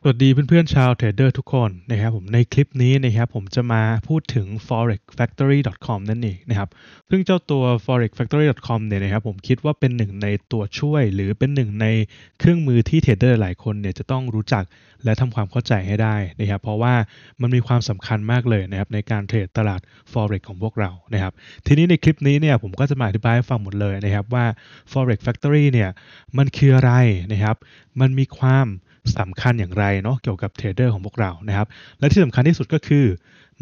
สวัสดีเพื่อนๆชาวเทรดเดอร์ทุกคนนะครับผมในคลิปนี้นะครับผมจะมาพูดถึง forexfactory.com นั่นเองนะครับซึ่งเจ้าตัว forexfactory.com เนี่ยนะครับผมคิดว่าเป็นหนึ่งในตัวช่วยหรือเป็นหนึ่งในเครื่องมือที่เทรดเดอร์หลายคนเนี่ยจะต้องรู้จักและทำความเข้าใจให้ได้นะครับเพราะว่ามันมีความสำคัญมากเลยนะครับในการเทรดตลาด forex ของพวกเรานะครับทีนี้ในคลิปนี้เนี่ยผมก็จะมาอธิบายให้ฟังหมดเลยนะครับว่า forex factory เนี่ยมันคืออะไรนะครับมันมีความสำคัญอย่างไรเนาะเกี่ยวกับเทรดเดอร์ของพวกเรานะครับ และที่สำคัญที่สุดก็คือ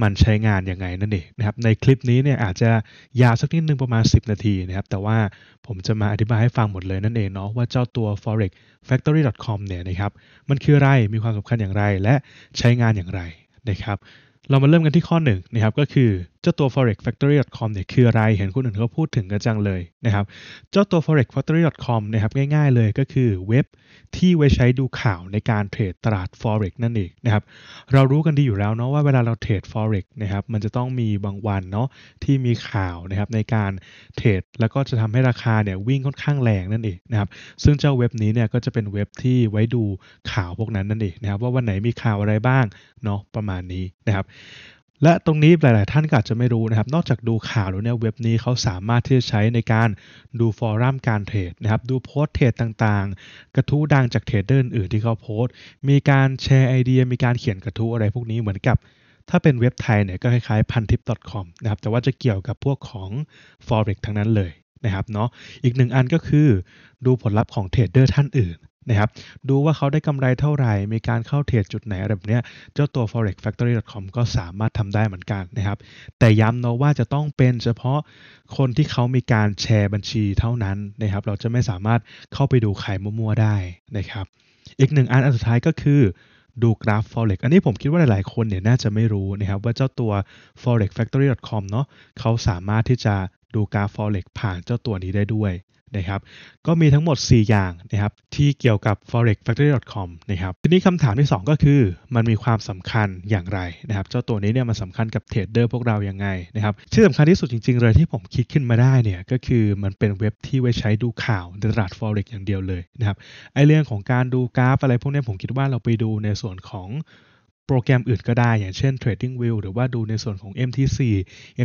มันใช้งานยังไงนั่นเองนะครับในคลิปนี้เนี่ยอาจจะยาวสักนิดนึงประมาณ 10 นาทีนะครับแต่ว่าผมจะมาอธิบายให้ฟังหมดเลยนั่นเองเนาะว่าเจ้าตัว forex factory com เนี่ยนะครับมันคืออะไร มีความสำคัญอย่างไรและใช้งานอย่างไรนะครับเรามาเริ่มกันที่ข้อ1นนะครับก็คือเจ้าตัว forex factory com เนี่ยคืออะไร เห็นคนอื่นเขาพูดถึงกันจังเลยนะครับเจ้าตัว forex factory com นะครับง่ายๆเลยก็คือเว็บที่ไว้ใช้ดูข่าวในการเทรดตลาด forex นั่นเองนะครับ เรารู้กันดีอยู่แล้วเนาะว่าเวลาเราเทรด forex นะครับมันจะต้องมีบางวันเนาะที่มีข่าวนะครับในการเทรดแล้วก็จะทำให้ราคาเนี่ยวิ่งค่อนข้างแรงนั่นเองนะครับ ซึ่งเจ้าเว็บนี้เนี่ยก็จะเป็นเว็บที่ไว้ดูข่าวพวกนั้นนั่นเองนะครับว่าวันไหนมีข่าวอะไรบ้างเนาะประมาณนี้นะครับและตรงนี้หลายๆ ท่านก็อาจจะไม่รู้นะครับ นอกจากดูข่าวแล้วเนี่ยเว็บนี้เขาสามารถที่จะใช้ในการดูฟอรัมการเทรดนะครับดูโพสเทรดต่างๆ กระทู้ดังจากเทรดเดอร์อื่นที่เขาโพสมีการแชร์ไอเดียมีการเขียนกระทู้อะไรพวกนี้เหมือนกับถ้าเป็นเว็บไทยเนี่ยก็คล้ายๆพันทิป .com นะครับแต่ว่าจะเกี่ยวกับพวกของ forex ทั้งนั้นเลยนะครับเนาะอีกหนึ่งอันก็คือดูผลลัพธ์ของเทรดเดอร์ท่านอื่นนะครับดูว่าเขาได้กำไรเท่าไหร่ มีการเข้าเทรดจุดไหนอะไรแบบนี้ เจ้าตัว forex factory com ก็สามารถทำได้เหมือนกันนะครับ แต่ย้ำเนาะว่าจะต้องเป็นเฉพาะคนที่เขามีการแชร์บัญชีเท่านั้นนะครับ เราจะไม่สามารถเข้าไปดูไข่มั่วๆได้นะครับ อีกหนึ่งอันอันสุดท้ายก็คือดูกราฟ forex อันนี้ผมคิดว่าหลายๆคนเนี่ยน่าจะไม่รู้นะครับว่าเจ้าตัว forex factory com เนาะเขาสามารถที่จะดูกราฟ forex ผ่านเจ้าตัวนี้ได้ด้วยนะครับ ก็มีทั้งหมด 4 อย่างนะครับ ที่เกี่ยวกับ forex factory com นะครับ ทีนี้คำถามที่ 2 ก็คือ มันมีความสำคัญอย่างไรนะครับ เจ้าตัวนี้เนี่ยมันสำคัญกับเทรดเดอร์พวกเรายังไงนะครับที่สำคัญที่สุดจริง ๆ เลยที่ผมคิดขึ้นมาได้เนี่ยก็คือมันเป็นเว็บที่ไว้ใช้ดูข่าวในตลาด forex อย่างเดียวเลยนะครับ ไอเรื่องของการดูกราฟ อะไรพวกนี้ผมคิดว่าเราไปดูในส่วนของโปรแกรมอื่นก็ได้ อย่างเช่น Trading View หรือว่าดูในส่วนของ MT4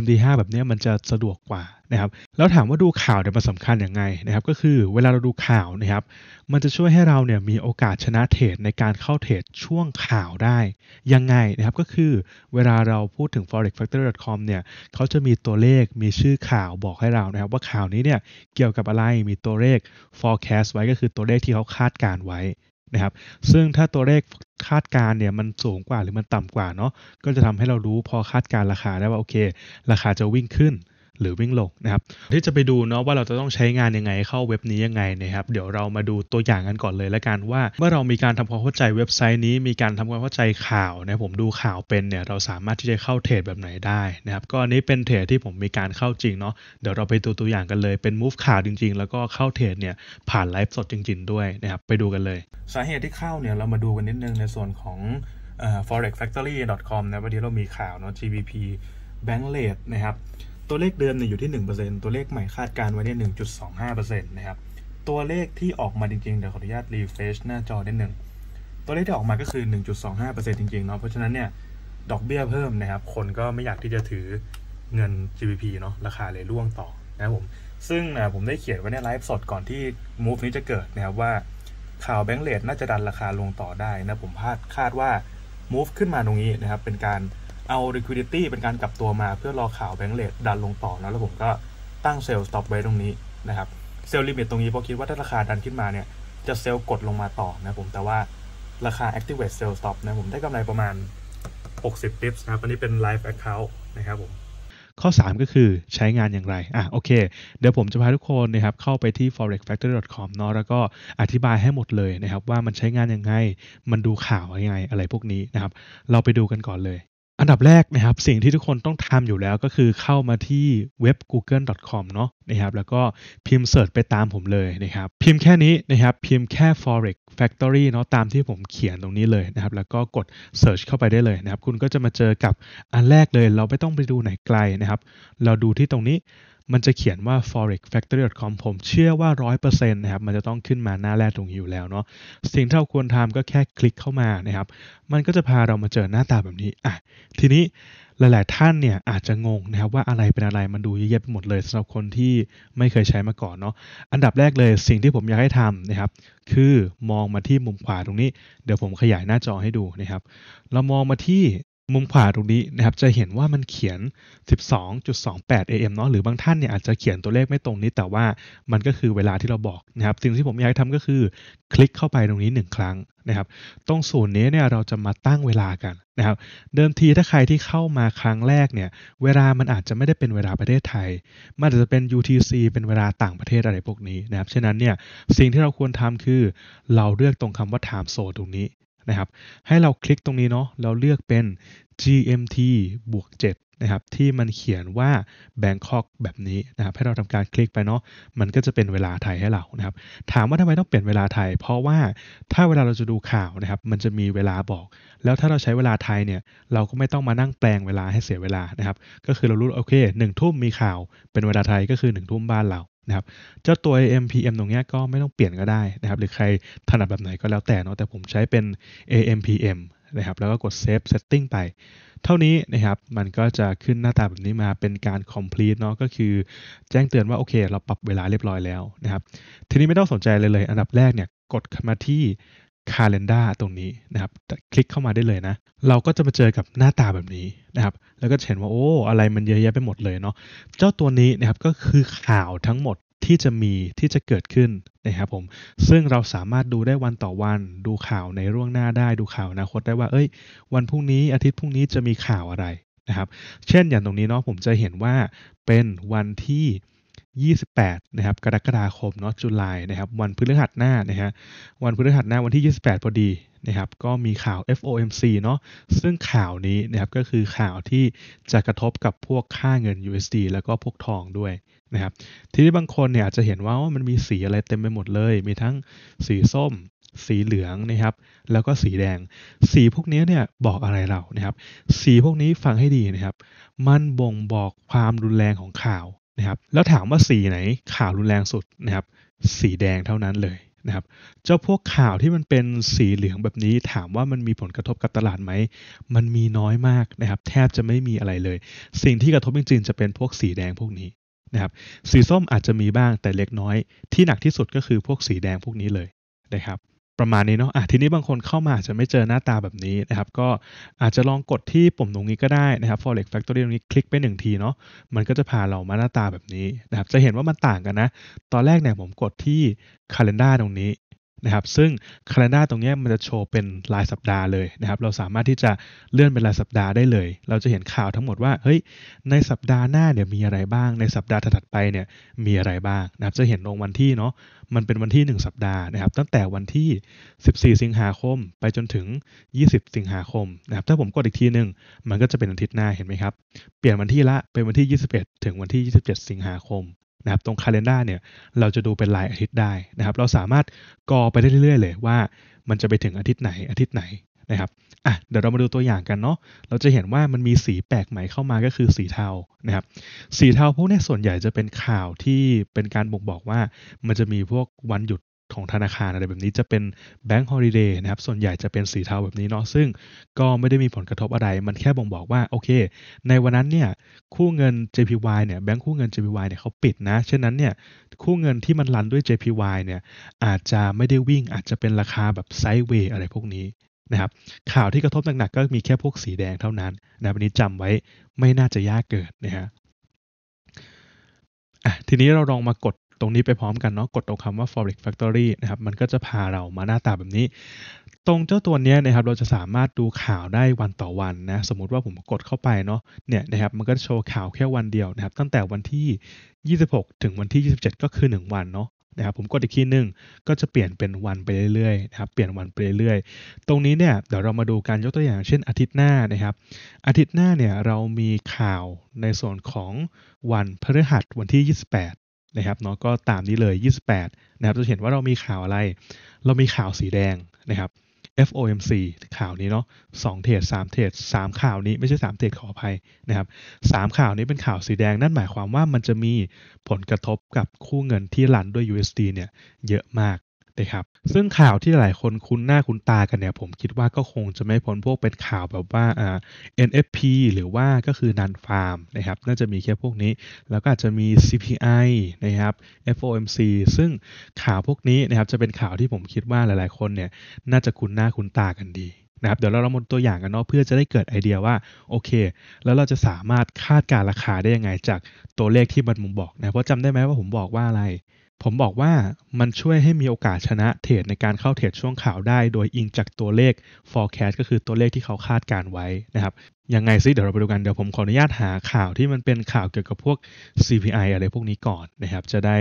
MT5 แบบนี้มันจะสะดวกกว่านะครับ แล้วถามว่าดูข่าวเนี่ยมันสำคัญยังไงนะครับ ก็คือเวลาเราดูข่าวนะครับ มันจะช่วยให้เราเนี่ยมีโอกาสชนะเทรดในการเข้าเทรดช่วงข่าวได้ ยังไงนะครับ ก็คือเวลาเราพูดถึง forexfactor.com เนี่ยเขาจะมีตัวเลขมีชื่อข่าวบอกให้เรานะครับ ว่าข่าวนี้เนี่ยเกี่ยวกับอะไร มีตัวเลข forecast ไว้ก็คือตัวเลขที่เขาคาดการไว้นะครับซึ่งถ้าตัวเลขคาดการเนี่ยมันสูงกว่าหรือมันต่ำกว่าเนาะ ก็จะทำให้เรารู้พอคาดการราคาได้ว่า โอเค ราคาจะวิ่งขึ้นหรือ วิ่งลงนะครับที่จะไปดูเนาะว่าเราจะต้องใช้งานยังไงเข้าเว็บนี้ยังไงนะครับ เดี๋ยวเรามาดูตัวอย่างกันก่อนเลยละกันว่าเมื่อเรามีการทำความเข้าใจเว็บไซต์นี้มีการทำความเข้าใจข่าวนะผมดูข่าวเป็นเนี่ยเราสามารถที่จะเข้าเทรดแบบไหนได้นะครับ ก็อันนี้เป็นเทรดที่ผมมีการเข้าจริงเนาะเดี๋ยวเราไปดูตัวอย่างกันเลยเป็นมูฟข่าวจริงๆ แล้วก็เข้าเทรดเนี่ยผ่านไลฟ์สดจริง ๆ ด้วยนะครับไปดูกันเลยสาเหตุที่เข้าเนี่ยเรามาดูกันนิดนึงในส่วนของ forexfactory.com นะวันนี้เรามีข่าวเนาะ GBP Bankrate นะครับตัวเลขเดิมเนี่ยอยู่ที่ 1%ตัวเลขใหม่คาดการไว้ที่1.25%นะครับตัวเลขที่ออกมาจริงๆ เดี๋ยวขออนุญาตรีเฟชหน้าจอนด้หนึ่ง ตัวเลขที่ออกมาก็คือ 1.25%จริงๆเนาะเพราะฉะนั้นเนี่ยดอกเบี้ยเพิ่มนะครับคนก็ไม่อยากที่จะถือเงิน GBP เนาะราคาเลยร่วงต่อนะครับผมซึ่งนะผมได้เขียนไว้ในไลฟ์สดก่อนที่มูฟนี้จะเกิดนะครับว่าข่าวแบงก์เลทน่าจะดันราคาลงต่อได้นะผมคาดคาดว่ามูฟขึ้นมาตรงนี้นะครับเป็นการเอา liquidity เป็นการกลับตัวมาเพื่อรอข่าวแบงก์เลทดันลงต่อนะแล้วผมก็ตั้งเซลล์ stop ไว้ตรงนี้นะครับเซลล์ลิมิตตรงนี้เพราะคิดว่าถ้าราคาดันขึ้นมาเนี่ยจะเซลล์กดลงมาต่อนะผมแต่ว่าราคา activate sell stop นะผมได้กำไรประมาณ 60 pips นะครับ อันนี้เป็น live account นะครับผม ข้อ 3 ก็คือใช้งานอย่างไรอ่ะโอเคเดี๋ยวผมจะพาทุกคนนะครับเข้าไปที่ forexfactory.com เนาะแล้วก็อธิบายให้หมดเลยนะครับว่ามันใช้งานยังไงมันดูข่าวยังไงอะไรพวกนี้นะครับเราไปดูกันก่อนเลยอันดับแรกนะครับสิ่งที่ทุกคนต้องทำอยู่แล้วก็คือเข้ามาที่เว็บ google.com เนาะนะครับแล้วก็พิมพ์เสิร์ชไปตามผมเลยนะครับพิมพ์แค่นี้นะครับ พิมพ์แค่ forex factory เนาะตามที่ผมเขียนตรงนี้เลยนะครับ แล้วก็กด search เข้าไปได้เลยนะครับ คุณก็จะมาเจอกับอันแรกเลย เราไม่ต้องไปดูไหนไกลนะครับ เราดูที่ตรงนี้มันจะเขียนว่า forex factory com ผมเชื่อว่า 100%นะครับ มันจะต้องขึ้นมาหน้าแรกตรงอยู่แล้วเนาะ สิ่งที่เราควรทำก็แค่คลิกเข้ามานะครับ มันก็จะพาเรามาเจอหน้าตาแบบนี้ อ่ะ ทีนี้หลายๆท่านเนี่ย อาจจะงงนะครับ ว่าอะไรเป็นอะไร มันดูเยอะแยะไปหมดเลยสำหรับคนที่ไม่เคยใช้มาก่อนเนาะ อันดับแรกเลยสิ่งที่ผมอยากให้ทำนะครับ คือมองมาที่มุมขวาตรงนี้ เดี๋ยวผมขยายหน้าจอให้ดูนะครับ เรามองมาที่มุมขวาตรงนี้นะครับจะเห็นว่ามันเขียน 12.28 AM เนาะหรือบางท่านเนี่ยอาจจะเขียนตัวเลขไม่ตรงนี้ แต่ว่ามันก็คือเวลาที่เราบอกนะครับสิ่งที่ผมอยากทำก็คือคลิกเข้าไปตรงนี้ 1 ครั้งนะครับตรง่วนนี้เนี่ยเราจะมาตั้งเวลากันนะครับเดิมทีถ้าใครที่เข้ามาครั้งแรกเนี่ยเวลามันอาจจะไม่ได้เป็นเวลาประเทศไทย มันอาจจะเป็น UTC เป็นเวลาต่างประเทศอะไรพวกนี้นะครับฉะนั้นเนี่ยสิ่งที่เราควรทำคือเราเลือกตรงคำว่า time zone ตรงนี้นะครับให้เราคลิกตรงนี้เนาะเราเลือกเป็น GMT บวก7นะครับที่มันเขียนว่า Bangkok แบบนี้นะครับให้เราทำการคลิกไปเนาะมันก็จะเป็นเวลาไทยให้เรานะครับถามว่าทำไมต้องเปลี่ยนเวลาไทยเพราะว่าถ้าเวลาเราจะดูข่าวนะครับมันจะมีเวลาบอก แล้วถ้าเราใช้เวลาไทยเนี่ยเราก็ไม่ต้องมานั่งแปลงเวลาให้เสียเวลานะครับก็คือเรารู้โอเคหนึ่งทุ่มมีข่าวเป็นเวลาไทยก็คือ1นึ่ทุ่มบ้านเรานะครับเจ้าตัว AMPM ตรงนี้ก็ไม่ต้องเปลี่ยนก็ได้นะครับ หรือใครถนัดแบบไหนก็แล้วแต่เนาะแต่ผมใช้เป็น AMPM นะครับแล้วก็กด save setting ไป เท่านี้นะครับมันก็จะขึ้นหน้าตาแบบนี้มาเป็นการ complete เนาะก็คือแจ้งเตือนว่าโอเค เราปรับเวลาเรียบร้อยแล้วนะครับ ทีนี้ไม่ต้องสนใจเลยเลยอันดับแรกเนี่ยกดมาที่ Calendar ตรงนี้นะครับคลิกเข้ามาได้เลยนะ เราก็จะมาเจอกับหน้าตาแบบนี้นะครับแล้วก็เห็นว่าโอ้ อะไรมันเยอะแยะไปหมดเลยเนาะเจ้าตัวนี้นะครับก็คือข่าวทั้งหมดที่จะมีที่จะเกิดขึ้นนะครับผมซึ่งเราสามารถดูได้วันต่อวันดูข่าวในร่วงหน้าได้ดูข่าวอนาคตได้ว่าเอ้ยวันพรุ่งนี้อาทิตย์พรุ่งนี้จะมีข่าวอะไรนะครับเช่นอย่างตรงนี้เนาะผมจะเห็นว่าเป็นวันที่28นะครับ กรกฎาคม เนาะจุลายนะครับ วันพฤหัสหน้านะฮะ วันพฤหัสหน้า วันที่ 28 พอดีนะครับ ก็มีข่าว FOMC เนาะซึ่งข่าวนี้นะครับ ก็คือข่าวที่จะกระทบกับพวกค่าเงิน USD แล้วก็พวกทองด้วยนะครับ ทีนี้บางคนเนี่ยอาจจะเห็นว่ามันมีสีอะไรเต็มไปหมดเลย มีทั้งสีส้ม สีเหลืองนะครับ แล้วก็สีแดง สีพวกนี้เนี่ยบอกอะไรเรานะครับ สีพวกนี้ฟังให้ดีนะครับ มันบ่งบอกความรุนแรงของข่าวนะครับแล้วถามว่าสีไหนข่าวรุนแรงสุดนะครับสีแดงเท่านั้นเลยนะครับ เจ้าพวกข่าวที่มันเป็นสีเหลืองแบบนี้ ถามว่ามันมีผลกระทบกับตลาดไหม มันมีน้อยมากนะครับ แทบจะไม่มีอะไรเลย สิ่งที่กระทบจริง ๆ จะเป็นพวกสีแดงพวกนี้นะครับ สีส้มอาจจะมีบ้างแต่เล็กน้อย ที่หนักที่สุดก็คือพวกสีแดงพวกนี้เลยนะครับประมาณนี้เนาะ อ่ะ ทีนี้บางคนเข้ามาอาจจะไม่เจอหน้าตาแบบนี้นะครับ ก็อาจจะลองกดที่ปุ่มตรงนี้ก็ได้นะครับ forex factory ตรงนี้คลิกไปหนึ่งทีเนาะ มันก็จะพาเรามาหน้าตาแบบนี้นะครับ จะเห็นว่ามันต่างกันนะ ตอนแรกเนี่ยผมกดที่ calendar ตรงนี้นะครับซึ่งคาล endar ตรงนี้มันจะโชว์เป็นรายสัปดาห์เลยนะครับเราสามารถที่จะเลื่อนเป็นรายสัปดาห์ได้เลย เราจะเห็นข่าวทั้งหมดว่าเฮ้ยในสัปดาห์หน้าเนี่ยมีอะไรบ้างในสัปดาห์ถัดไปเนี่ยมีอะไรบ้างนะครับจะเห็นลงวันที่เนาะมันเป็นวันที่ 1 สัปดาห์นะครับ ตั้งแต่วันที่ 14 สิงหาคม ไปจนถึง 20 สิงหาคมนะครับถ้าผมกดอีกทีหนึ่งมันก็จะเป็นอาทิตย์หน้าเห็นไหมครับ เปลี่ยนวันที่ละเป็นวันที่ 21 ถึงวันที่27สิงหาคมนะครับ ตรงคาล e n d a r เนี่ย เราจะดูเป็นรายอาทิตย์ได้นะครับ เราสามารถกอไปได้เรื่อยๆ เลยว่ามันจะไปถึงอาทิตย์ไหน อาทิตย์ไหนนะครับ อ่ะ เดี๋ยวเรามาดูตัวอย่างกันเนาะ เราจะเห็นว่ามันมีสีแปลกใหม่เข้ามาก็คือสีเทา นะครับ สีเทาพวกนี้ส่วนใหญ่จะเป็นข่าวที่เป็นการบ่งบอกว่ามันจะมีพวกวันหยุดของธนาคารอะไรแบบนี้จะเป็นแบงก์ฮอลิเดย์นะครับ ส่วนใหญ่จะเป็นสีเทาแบบนี้เนาะ ซึ่งก็ไม่ได้มีผลกระทบอะไร มันแค่บ่งบอกว่าโอเค ในวันนั้นเนี่ยคู่เงิน JPY เนี่ยแบงก์คู่เงิน JPY เนี่ยเขาปิดนะเช่นนั้นเนี่ยคู่เงินที่มันรันด้วย JPY เนี่ยอาจจะไม่ได้วิ่ง อาจจะเป็นราคาแบบไซด์เวย์อะไรพวกนี้นะครับข่าวที่กระทบหนักๆก็มีแค่พวกสีแดงเท่านั้นนะ วันนี้จำไว้ไม่น่าจะยากเกิดนะฮะทีนี้เราลองมากดตรงนี้ไปพร้อมกันเนาะกดตรงคำว่า forex factory นะครับมันก็จะพาเรามาหน้าตาแบบนี้ ตรงเจ้าตัวนี้นะครับเราจะสามารถดูข่าวได้วันต่อวันนะสมมติว่าผมกดเข้าไปเนาะเนี่ยนะครับมันก็โชว์ข่าวแค่วันเดียวนะครับตั้งแต่วันที่ 26 ถึงวันที่ 27 ก็คือ 1 วันเนาะนะครับผมกดอีกทีหนึ่ง ก็จะเปลี่ยนเป็นวันไปเรื่อยๆนะครับเปลี่ยนวันไปเรื่อยๆ ตรงนี้เนี่ยเดี๋ยวเรามาดูการยกตัวอย่าง เช่น อาทิตย์หน้านะครับอาทิตย์หน้าเนี่ยเรามีข่าวในส่วนของวันพฤหัสวันที่ 28นะครับเนาะก็ตามนี้เลย 28นะครับจะเห็นว่าเรามีข่าวอะไร เรามีข่าวสีแดงนะครับ FOMC ข่าวนี้เนาะสองเทรดสามเทรดสามข่าวนี้ไม่ใช่สามเทรดขออภัยนะครับสามข่าวนี้เป็นข่าวสีแดงนั่นหมายความว่ามันจะมีผลกระทบกับคู่เงินที่ลันด้วย USD เนี่ยเยอะมากนะครับซึ่งข่าวที่หลายคนคุ้นหน้าคุ้นตากันเนี่ยผมคิดว่าก็คงจะไม่พ้นพวกเป็นข่าวแบบว่าอ่า NFP หรือว่าก็คือนันฟาร์มนะครับน่าจะมีแค่พวกนี้ แล้วก็อาจจะมี CPI นะครับ FOMC ซึ่งข่าวพวกนี้นะครับจะเป็นข่าวที่ผมคิดว่าหลายๆคนเนี่ยน่าจะคุ้นหน้าคุ้นตากันดีนะครับเดี๋ยวเราลองมดตัวอย่างกันเนาะเพื่อจะได้เกิดไอเดียว่าโอเค แล้วเราจะสามารถคาดการราคาได้ยังไง จากตัวเลขที่มันมุมบอกนะเพราะจำได้ไหมว่าผมบอกว่าอะไรผมบอกว่ามันช่วยให้มีโอกาสชนะเทรดในการเข้าเทรดช่วงข่าวได้ โดยอิงจากตัวเลข forecast ก็คือตัวเลขที่เขาคาดการไว้นะครับยังไงซิเดี๋ยวเราไปดูกันเดี๋ยวผมขออนุญาตหาข่าวที่มันเป็นข่าวเกี่ยวกับพวก CPI อะไรพวกนี้ก่อนนะครับ จะได้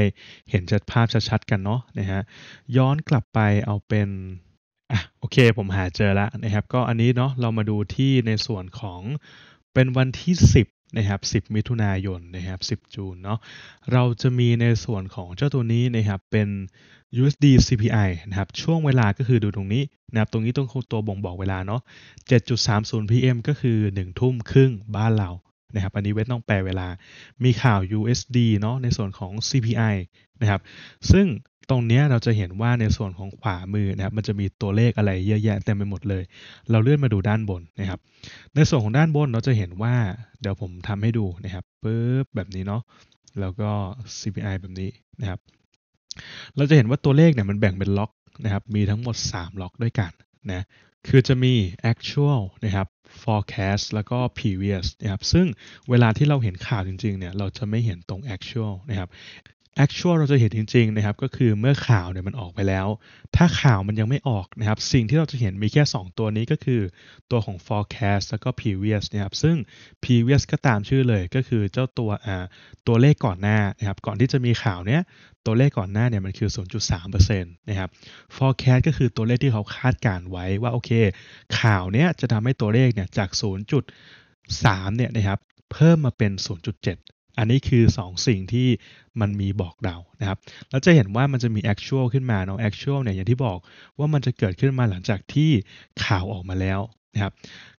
เห็นชัดภาพชัดๆกันเนาะนะฮะย้อนกลับไปเอาเป็นอ่ะโอเคผมหาเจอแล้วนะครับก็อันนี้เนาะเรามาดูที่ในส่วนของเป็นวันที่ 10นะครับ10 มิถุนายนนะครับ10 จูนเนาะเราจะมีในส่วนของเจ้าตัวนี้นะครับเป็น USD CPI นะครับช่วงเวลาก็คือดูตรงนี้นะครับตรงนี้ต้องตัวบ่งบอกเวลาเนาะ7.30 PM ก็คือ 1 ทุ่มครึ่งบ้านเรานะครับอันนี้เวทต้องแปลเวลามีข่าว USD เนาะในส่วนของ CPI นะครับซึ่งตรงนี้เราจะเห็นว่าในส่วนของขวามือนะครับมันจะมีตัวเลขอะไรเยอะแยะเต็มไปหมดเลยเราเลื่อนมาดูด้านบนนะครับ ในส่วนของด้านบนเราจะเห็นว่าเดี๋ยวผมทำให้ดูนะครับปึ๊บแบบนี้เนาะแล้วก็ CPI แบบนี้นะครับเราจะเห็นว่าตัวเลขเนี่ยมันแบ่งเป็นล็อกนะครับมีทั้งหมด 3 ล็อก ด้วยกันนะคือจะมี actual นะครับ forecast แล้วก็ previous นะครับซึ่งเวลาที่เราเห็นข่าวจริง ๆเนี่ยเราจะไม่เห็นตรง actual นะครับ actual เราจะเห็นจริงๆนะครับ ก็คือเมื่อข่าวเนี่ยมันออกไปแล้ว ถ้าข่าวมันยังไม่ออกนะครับ สิ่งที่เราจะเห็นมีแค่ 2 ตัวนี้ก็คือตัวของ forecast แล้วก็ previous นะครับ ซึ่ง previous ก็ตามชื่อเลย ก็คือเจ้าตัวอ่าตัวเลขก่อนหน้า นะครับ ก่อนที่จะมีข่าวเนี้ยตัวเลขก่อนหน้าเนี่ยมันคือ 0.3%นะครับ forecast ก็คือตัวเลขที่เขาคาดการไว้ว่าโอเค ข่าวเนี้ยจะทำให้ตัวเลขเนี่ยจาก 0.3 เนี่ยนะครับ เพิ่มมาเป็น 0.7 อันนี้คือ2สิ่งที่มันมีบอกเรา นะครับแล้วจะเห็นว่ามันจะมี actual ขึ้นมาเนาะ actual เนี่ย อย่างที่บอกว่ามันจะเกิดขึ้นมาหลังจากที่ข่าวออกมาแล้ว นะครับ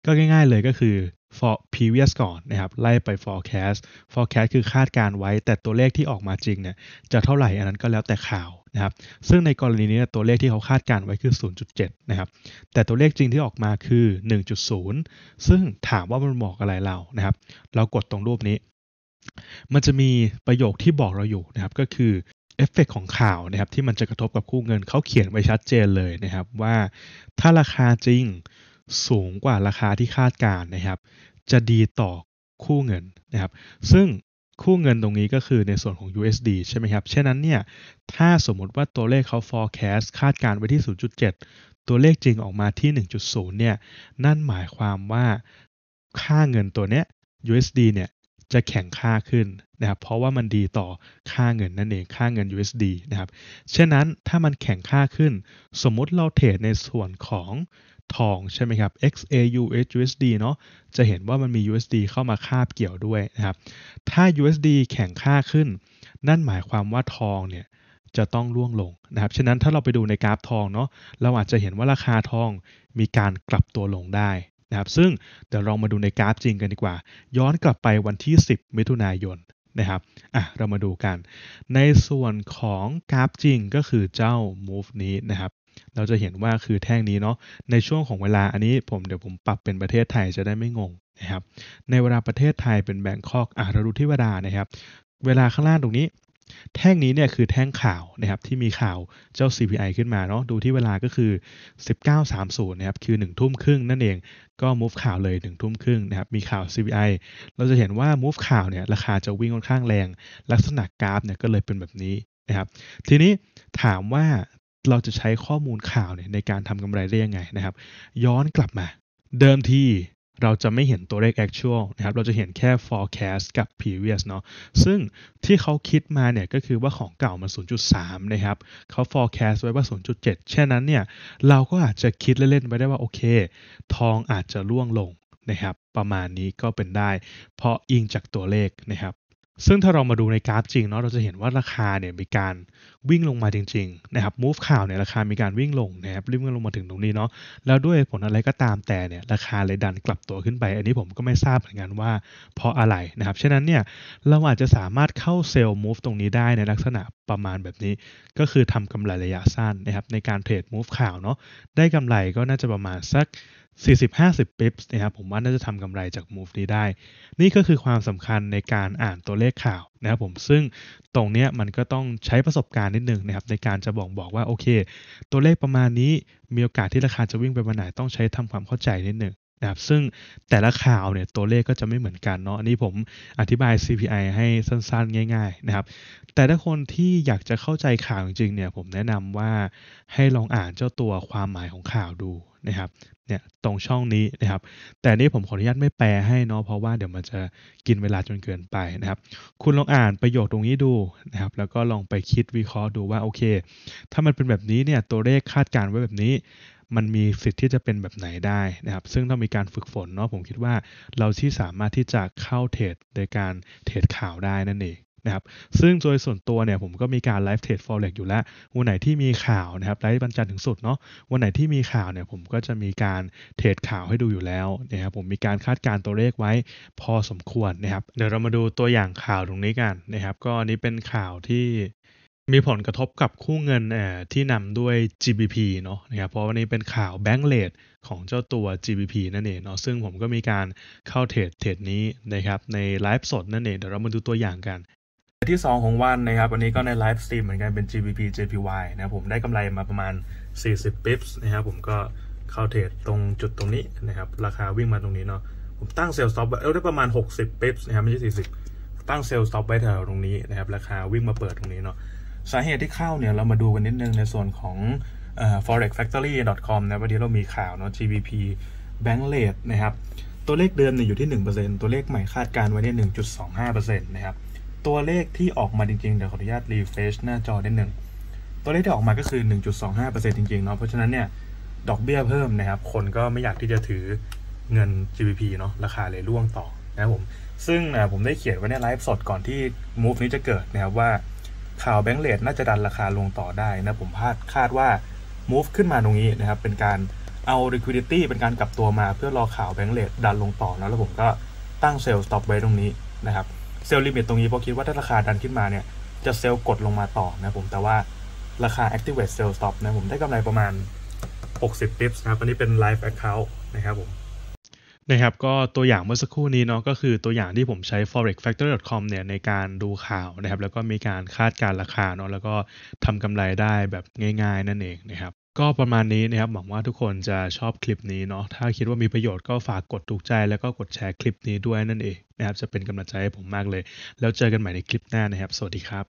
ก็ง่าย ๆ เลยก็คือ for previous ก่อน นะครับ ไล่ไป forecast forecast คือคาดการไว้แต่ตัวเลขที่ออกมาจริง เนี่ย จะเท่าไหร่อันนั้นก็แล้วแต่ข่าว นะครับ ซึ่งในกรณีนี้ตัวเลขที่เขาคาดการไว้คือ 0.7 นะครับ แต่ตัวเลขจริงที่ออกมาคือ 1.0 ซึ่งถามว่ามันบอกอะไรเรา นะครับ เรากดตรงรูปนี้มันจะมีประโยคที่บอกเราอยู่นะครับ ก็คือ เอฟเฟกของข่าวนะครับ ที่มันจะกระทบกับคู่เงินเขาเขียนไว้ชัดเจนเลยนะครับ ว่าถ้าราคาจริงสูงกว่าราคาที่คาดการนะครับ จะดีต่อคู่เงินนะครับซึ่งคู่เงินตรงนี้ก็คือในส่วนของ USD ใช่ไหมครับเช่นั้นเนี่ย ถ้าสมมติว่าตัวเลขเขา forecast คาดการไว้ที่ 0.7 ตัวเลขจริงออกมาที่ 1.0 เนี่ยนั่นหมายความว่าค่าเงินตัวเนี้ย USD เนี่ยจะแข็งค่าขึ้นนะครับ เพราะว่ามันดีต่อค่าเงินนั่นเอง ค่าเงิน USD นะครับเช่นนั้นถ้ามันแข็งค่าขึ้น สมมติเราเทรดในส่วนของทองใช่ไหมครับ XAU USD เนาะ จะเห็นว่ามันมี USD เข้ามาคาบเกี่ยวด้วยนะครับ ถ้า USD แข็งค่าขึ้น นั่นหมายความว่าทองเนี่ยจะต้องร่วงลงนะครับฉะนั้นถ้าเราไปดูในกราฟทองเนาะ เราอาจจะเห็นว่าราคาทองมีการกลับตัวลงได้นะครับซึ่งเดี๋ยวลองมาดูในกราฟจริงกันดีกว่า ย้อนกลับไปวันที่ 10 มิถุนายนนะครับอ่ะเรามาดูกัน ในส่วนของกราฟจริงก็คือเจ้า move นี้นะครับ เราจะเห็นว่าคือแท่งนี้เนาะในช่วงของเวลาอันนี้ผมเดี๋ยวผมปรับเป็นประเทศไทยจะได้ไม่งงนะครับในเวลาประเทศไทยเป็นแบงคอกอ่ะเราดูที่เวลานะครับ เวลาข้างล่างตรงนี้แท่งนี้เนี่ยคือแท่งข่าวนะครับที่มีข่าวเจ้า CPI ขึ้นมาเนาะดูที่เวลาก็คือ 19.30นะครับคือ1ทุ่มครึ่งนั่นเองก็ move ข่าวเลย1ทุ่มครึ่งนะครับมีข่าว CPI เราจะเห็นว่า move ข่าวเนี่ยราคาจะวิ่งค่อนข้างแรง ลักษณะกราฟเนี่ยก็เลยเป็นแบบนี้นะครับทีนี้ถามว่าเราจะใช้ข้อมูลข่าวเนี่ยในการทำกำไรได้ยังไงนะครับ ย้อนกลับมาเดิมทีเราจะไม่เห็นตัวเลข actual นะครับ เราจะเห็นแค่ forecast กับ previous เนาะ ซึ่งที่เขาคิดมาเนี่ยก็คือว่าของเก่ามัน 0.3 นะครับ เขา forecast ไว้ว่า 0.7แช่นั้นเนี่ย เราก็อาจจะคิดเล่นๆไปได้ว่าโอเค ทองอาจจะร่วงลงนะครับ ประมาณนี้ก็เป็นได้ เพราะอิงจากตัวเลขนะครับซึ่งถ้าเรามาดูในกราฟจริงเนาะเราจะเห็นว่าราคาเนี่ยมีการวิ่งลงมาจริงๆนะครับ move ข่าวเนี่ยราคามีการวิ่งลงนะครับริ่งลงมาถึงตรงนี้เนาะแล้วด้วยผลอะไรก็ตามแต่เนี่ยราคาเลยดันกลับตัวขึ้นไป อันนี้ผมก็ไม่ทราบเหมือนกันว่าเพราะอะไรนะครับ ฉะนั้นเนี่ยเราอาจจะสามารถเข้าเซลล์ move ตรงนี้ได้ในลักษณะประมาณแบบนี้ ก็คือทำกำไรระยะสั้นนะครับในการเทรด move ข่าวเนาะได้กำไรก็น่าจะประมาณสัก40-50 pips นะครับผมว่าน่าจะทำกำไรจาก move นี้ได้ นี่ก็คือความสำคัญในการอ่านตัวเลขข่าวนะครับผมซึ่งตรงนี้มันก็ต้องใช้ประสบการณ์นิดนึงนะครับ ในการจะบอกบอกว่าโอเค ตัวเลขประมาณนี้มีโอกาสที่ราคาจะวิ่งไปวันไหนต้องใช้ทำความเข้าใจนิดนึงนะครับซึ่งแต่ละข่าวเนี่ยตัวเลขก็จะไม่เหมือนกันเนาะอันนี้ผมอธิบาย CPI ให้สั้นๆง่าย ๆนะครับ แต่ถ้าคนที่อยากจะเข้าใจข่าวจริงๆเนี่ยผมแนะนำว่าให้ลองอ่านเจ้าตัวความหมายของข่าวดูนะครับเนี่ยตรงช่องนี้นะครับแต่นี้ผมขออนุญาตไม่แปลให้เนาะเพราะว่าเดี๋ยวมันจะกินเวลาจนเกินไปนะครับ คุณลองอ่านประโยคตรงนี้ดูนะครับ แล้วก็ลองไปคิดวิเคราะห์ดูว่าโอเค ถ้ามันเป็นแบบนี้เนี่ยตัวเลขคาดการณ์ไว้แบบนี้มันมีสิทธิ์ที่จะเป็นแบบไหนได้นะครับ ซึ่งต้องมีการฝึกฝนเนาะผมคิดว่าเราที่สามารถที่จะเข้าเทรดโดยการเทรดข่าวได้นั่นเองนะครับ ซึ่งโดยส่วนตัวเนี่ยผมก็มีการไลฟ์เทรดฟอเร็กอยู่แล้ววันไหนที่มีข่าวนะครับไลฟ์บรรจันถึงสุดเนาะวันไหนที่มีข่าวเนี่ยผมก็จะมีการเทรดข่าวให้ดูอยู่แล้วนะครับผมมีการคาดการตัวเลขไว้พอสมควรนะครับเดี๋ยวเรามาดูตัวอย่างข่าวตรงนี้กันนะครับ ก็นี้เป็นข่าวที่มีผลกระทบกับคู่เงินที่นำด้วย GBP เนาะนะครับ เพราะวันนี้เป็นข่าวแบงก์เลทของเจ้าตัว GBP นั่นเองเนาะ ซึ่งผมก็มีการเข้าเทรดเทรดนี้นะครับ ในไลฟ์สดนั่นเอง เดี๋ยวเรามาดูตัวอย่างกัน ที่ 2 ของวันนะครับ วันนี้ก็ในไลฟ์สตรีมเหมือนกันเป็น GBP JPY นะครับผมได้กำไรมาประมาณ 40ปิ๊บนะครับ ผมก็เข้าเทรดตรงจุดตรงนี้นะครับราคาวิ่งมาตรงนี้เนาะ ผมตั้งเซลล์สต็อปเอ้ได้ประมาณ60ปิ๊บนะครับไม่ใช่40ตั้งเซลล์สต็อปไว้แถวตรงนี้นะครับราคาวิ่งมาเปิดตรงนี้เนาะสาเหตุที่เข้าเนี่ยเรามาดูกันนิดนึงในส่วนของ forexfactory.com นะวันนี้เรามีข่าวเนาะ GBP Bank Rate นะครับ ตัวเลขเดิมเนี่ยอยู่ที่ 1%ตัวเลขใหม่คาดการไว้ที่1.25%นะครับ ตัวเลขที่ออกมาจริงๆ เดี๋ยวขออนุญาตรีเฟชหน้าจอได้หนึ่งตัวเลขที่ออกมาก็คือ 1.25%จริงๆเนาะเพราะฉะนั้นเนี่ยดอกเบี้ยเพิ่มนะครับ คนก็ไม่อยากที่จะถือเงิน GBP เนาะราคาเลยร่วงต่อนะครับผมซึ่งผมได้เขียนไว้ในไลฟ์สดก่อนที่ move นี้จะเกิดนะครับว่าข่าวแบงก์เลดน่าจะดันราคาลงต่อได้ นะผมคาดคาดว่า move ขึ้นมาตรงนี้ นะ ครับ เป็นการเอา liquidity เป็นการกลับตัวมา เพื่อรอข่าวแบงก์เลดดันลงต่อนะแล้วผมก็ตั้งเซลล์ stop ไว้ตรงนี้ นะ ครับเซลล์ลิมิตตรงนี้พอคิดว่าถ้าราคาดันขึ้นมา เนี่ย จะเซลล์กดลงมาต่อนะผมแต่ว่าราคา activate sell stop นะผมได้กำไรประมาณ 60 p i p s นะครับอันนี้เป็น live account นะครับผมนะครับก็ตัวอย่างเมื่อสักครู่นี้เนาะก็คือตัวอย่างที่ผมใช้ forexfactor.com เนี่ยในการดูข่าวนะครับแล้วก็มีการคาดการราคาเนาะแล้วก็ทำกำไรได้แบบง่ายๆ นั่นเองนะครับก็ประมาณนี้นะครับหวังว่าทุกคนจะชอบคลิปนี้เนาะถ้าคิดว่ามีประโยชน์ก็ฝากกดถูกใจแล้วก็กดแชร์คลิปนี้ด้วยนั่นเองนะครับจะเป็นกำลังใจให้ผมมากเลย แล้วเจอกันใหม่ในคลิปหน้านะครับสวัสดีครับ